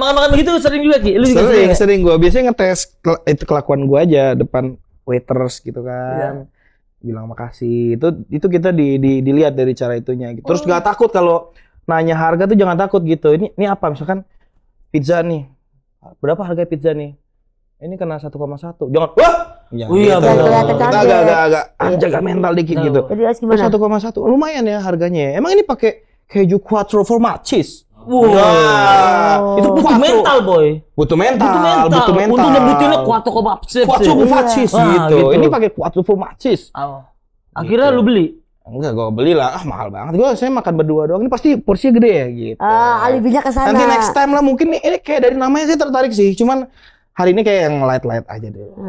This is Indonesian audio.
makan-makan begitu sering juga Ki? Lu juga sering, sering, ya? sering gua. Biasanya ngetes kel itu kelakuan gua aja depan waiters gitu kan. Ya. bilang makasih itu itu kita di, di dilihat dari cara itunya gitu. Terus oh. nggak oh. takut kalau nanya harga tuh jangan takut gitu. Ini ini apa misalkan pizza nih. Berapa harga pizza nih? Ini kena satu koma satu Jangan wah. Ya, oh iya, gitu. Kita agak agak, agak jaga iya. mental dikit gitu. Jadi harus gimana? 1,1 lumayan ya harganya. Ya. Emang ini pakai keju quattro format Wow. Nah, itu butuh Quatro. mental, boy. Butuh mental, butuh mental. Butuh mental. Untuk nembutinnya kuatu komacis. Kuatu komacis nah, gitu. gitu. Ini pakai kuatu komacis. Oh. Akhirnya gitu. lu beli? Enggak, gue beli lah. Ah, mahal banget. Gue saya makan berdua doang. Ini pasti porsinya gede ya gitu. Ah, alibinya ke sana. Nanti next time lah mungkin ini kayak dari namanya sih tertarik sih. Cuman hari ini kayak yang light-light aja deh.